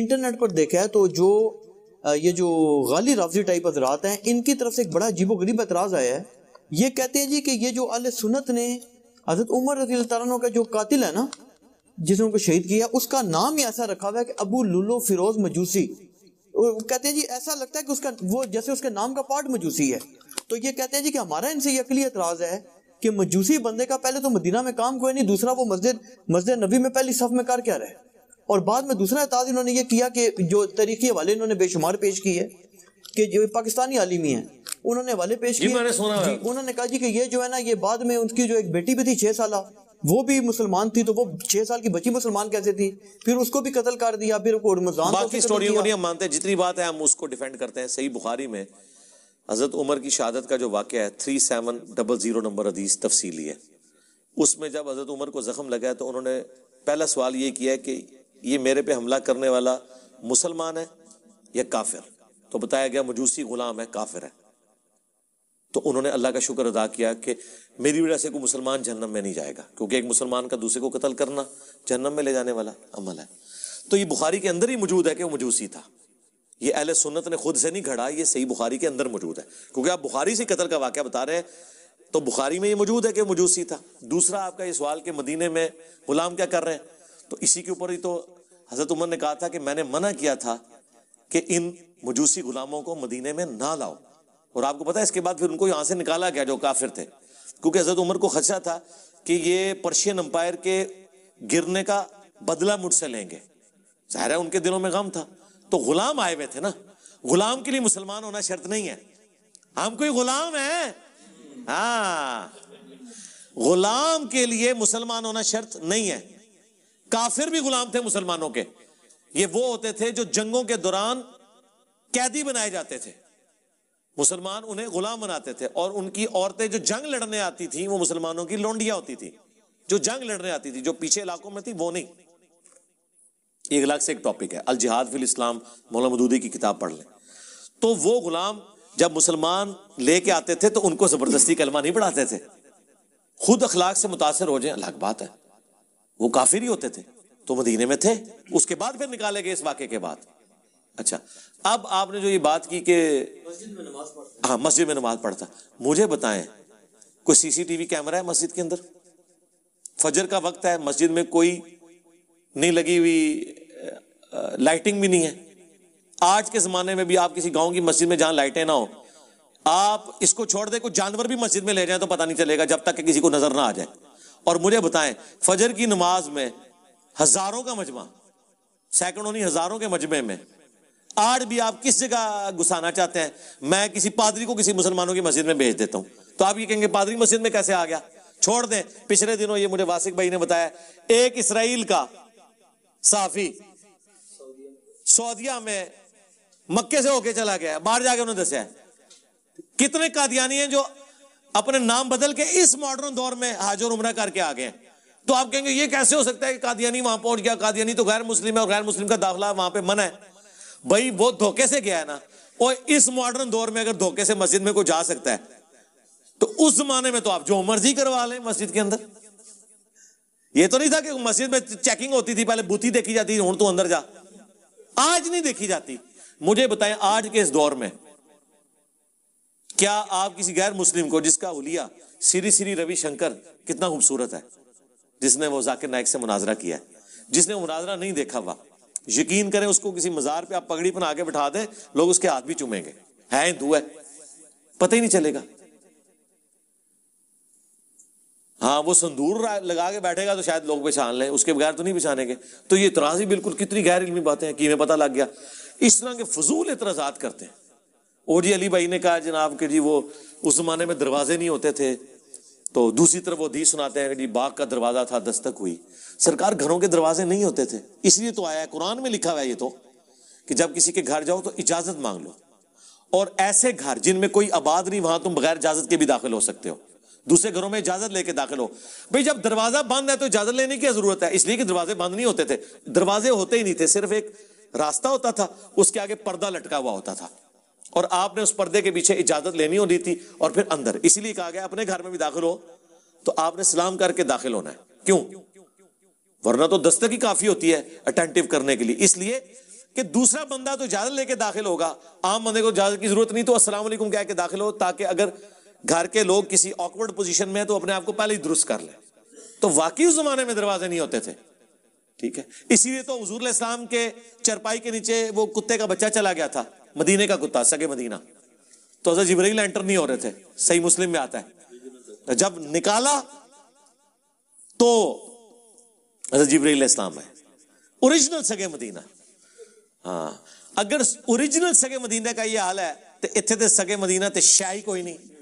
internet पर देखा है तो जो ये जो गाली राफी टाइप अजरात हैं इनकी तरफ से एक बड़ा अजीब गरीब एतराज़ आया है ये कहते हैं जी कि ये जो अल सुनत ने हजरत उमर रजी तारा का जो कातिल है ना जिसने उनको शहीद किया उसका नाम ही ऐसा रखा हुआ है कि अबू लुलो फिरोज मजूसी कहते हैं जी ऐसा लगता है कि उसका वो जैसे उसके नाम का पार्ट मजूसी है तो ये कहते हैं जी कि हमारा इनसे ये अकली एतराज है कि मजूसी बंदे का पहले तो मदीना में काम कोई नहीं दूसरा वो मस्जिद मस्जिद नबी में पहली सफ में कर क्या रहे और बाद में दूसरा एताज इन्होंने ये किया कि जो तरीके वाले इन्होंने बेशुमार पेश किए कि जो पाकिस्तानी आलिमी हैं उन्होंने वाले पेश किए उन्होंने कहा जी कि ये जो है ना ये बाद में उनकी जो एक बेटी भी थी छह साल वो भी मुसलमान थी तो वो छह साल की बच्ची मुसलमान कैसे थी फिर उसको भी कत्ल कर दिया फिर बाकी स्टोरी को नहीं हम मानते जितनी बात है हम उसको डिफेंड करते हैं सही बुखारी में हजरत उमर की शहादत का जो वाक़ है three seven double zero number हदीस तफसीली है उसमें जब हजरत उमर को जख्म लगा है तो उन्होंने पहला सवाल ये किया कि ये मेरे पे हमला करने वाला मुसलमान है या काफिर तो बताया गया मजूसी गुलाम है काफिर है तो उन्होंने अल्लाह का शुक्र अदा किया कि मेरी वजह से कोई मुसलमान जन्नम में नहीं जाएगा क्योंकि एक मुसलमान का दूसरे को कत्ल करना जन्नम में ले जाने वाला अमल है तो ये बुखारी के अंदर ही मौजूद है कि वो मजूसी था ये अहल सुन्नत ने खुद से नहीं घड़ा ये सही बुखारी के अंदर मौजूद है क्योंकि आप बुखारी से कतल का वाक्य बता रहे हैं तो बुखारी में ये मौजूद है कि मजूसी था दूसरा आपका ये सवाल कि मदीने में गुलाम क्या कर रहे हैं तो इसी के ऊपर ही तो हजरत उमर ने कहा था कि मैंने मना किया था कि इन मजूसी गुलामों को मदीने में ना लाओ और आपको पता है इसके बाद फिर उनको यहां से निकाला गया जो काफिर थे क्योंकि हजरत उमर को खदशा था कि ये पर्शियन अंपायर के गिरने का बदला मुझसे लेंगे जाहिर है उनके दिलों में गम था तो गुलाम आए हुए थे ना गुलाम के लिए मुसलमान होना शर्त नहीं है हम कोई गुलाम है हाँ गुलाम के लिए मुसलमान होना शर्त नहीं है काफिर भी गुलाम थे मुसलमानों के ये वो होते थे जो जंगों के दौरान कैदी बनाए जाते थे मुसलमान उन्हें गुलाम बनाते थे और उनकी औरतें जो जंग लड़ने आती थी वो मुसलमानों की लोंडिया होती थी जो जंग लड़ने आती थी जो पीछे इलाकों में थी वो नहीं एक अलग से एक टॉपिक है अल जिहाद फिल इस्लाम मौला मदूदी की किताब पढ़ लें तो वो गुलाम जब मुसलमान लेके आते थे तो उनको जबरदस्ती कलमा नहीं पढ़ाते थे खुद अखलाक से मुतासर हो जाए अलग बात है वो काफिर ही होते थे तो मदीने में थे उसके बाद फिर निकाले गए इस वाक्य के बाद अच्छा अब आपने जो ये बात की कि हाँ मस्जिद में नमाज पढ़ता मुझे बताएं कोई सीसीटीवी कैमरा है मस्जिद के अंदर फजर का वक्त है मस्जिद में कोई नहीं लगी हुई लाइटिंग भी नहीं है आज के जमाने में भी आप किसी गांव की मस्जिद में जहां लाइटें ना हो आप इसको छोड़ दे कोई जानवर भी मस्जिद में ले जाए तो पता नहीं चलेगा जब तक कि किसी को नजर ना आ जाए और मुझे बताएं फजर की नमाज में हजारों का मजमा सैकड़ों नहीं हजारों के मजमे में आड़ भी आप किस जगह घुसाना चाहते हैं मैं किसी पादरी को किसी मुसलमानों की मस्जिद में भेज देता हूं तो आप ये कहेंगे पादरी मस्जिद में कैसे आ गया छोड़ दें पिछले दिनों ये मुझे वासिक भाई ने बताया एक इसराइल का साफी सऊदिया में मक्के से होके चला गया बाहर जाके उन्होंने है कितने कादियानी हैं जो अपने नाम बदल के इस मॉडर्न दौर में हाजोर उमरा करके आ गए हैं तो आप कहेंगे ये कैसे हो सकता है कि कादियानी वहां पहुंच गया कादियानी तो गैर मुस्लिम है और गैर मुस्लिम का दाखिला वहां पे मना है भाई वो धोखे से गया है ना और इस मॉडर्न दौर में अगर धोखे से मस्जिद में कोई जा सकता है तो उस जमाने में तो आप जो मर्जी करवा लें मस्जिद के अंदर ये तो नहीं था कि मस्जिद में चेकिंग होती थी पहले बूथी देखी जाती हूं तो अंदर जा आज नहीं देखी जाती मुझे बताएं आज के इस दौर में क्या आप किसी गैर मुस्लिम को जिसका उलिया श्री श्री रविशंकर कितना खूबसूरत है जिसने वो जाकिर नायक से मुनाजरा किया जिसने मुनाजरा नहीं देखा हुआ यकीन करें उसको किसी मजार पे आप पगड़ी बना के बिठा दें लोग उसके हाथ भी चूमेंगे है हिंदू है पता ही नहीं चलेगा हाँ वो संदूर लगा के बैठेगा तो शायद लोग पहचान लें उसके बगैर तो नहीं पहचानेंगे तो ये इतराज ही बिल्कुल कितनी गैर इलमी बातें हैं कि में पता लग गया इस तरह के फजूल इतराजात करते हैं ओ जी अली भाई ने कहा जनाब के जी वो उस जमाने में दरवाजे नहीं होते थे तो दूसरी तरफ वो दी सुनाते हैं जी बाग का दरवाजा था दस्तक हुई सरकार घरों के दरवाजे नहीं होते थे इसलिए तो आया है कुरान में लिखा हुआ है ये तो कि जब किसी के घर जाओ तो इजाजत मांग लो और ऐसे घर जिनमें कोई आबाद नहीं वहां तुम बगैर इजाजत के भी दाखिल हो सकते हो दूसरे घरों में इजाजत लेके दाखिल हो भाई जब दरवाजा बंद है तो इजाजत लेने की जरूरत है इसलिए कि दरवाजे बंद नहीं होते थे दरवाजे होते ही नहीं थे सिर्फ एक रास्ता होता था उसके आगे पर्दा लटका हुआ होता था और आपने उस पर्दे के पीछे इजाजत लेनी होनी थी और फिर अंदर इसीलिए कहा गया अपने घर में भी दाखिल हो तो आपने सलाम करके दाखिल होना है क्यों वरना तो दस्तक ही काफी होती है अटेंटिव करने के लिए इसलिए कि दूसरा बंदा तो इजाजत लेके दाखिल होगा आम बंदे को इजाजत की जरूरत नहीं तो असलाम कह के दाखिल हो ताकि अगर घर के लोग किसी ऑकवर्ड पोजिशन में है तो अपने आप को पहले ही दुरुस्त कर ले तो वाकई उस जमाने में दरवाजे नहीं होते थे ठीक है इसीलिए तो हजूर इस्लाम के चरपाई के नीचे वो कुत्ते का बच्चा चला गया था मदीने का कुत्ता सगे मदीना तो हजरत जिब्राइल एंटर नहीं हो रहे थे सही मुस्लिम में आता है तो जब निकाला तो हजरत जिब्राइल इस्लाम है ओरिजिनल सगे मदीना हाँ अगर ओरिजिनल सगे मदीना का ये हाल है तो इतने तो सगे मदीना तो शाही कोई नहीं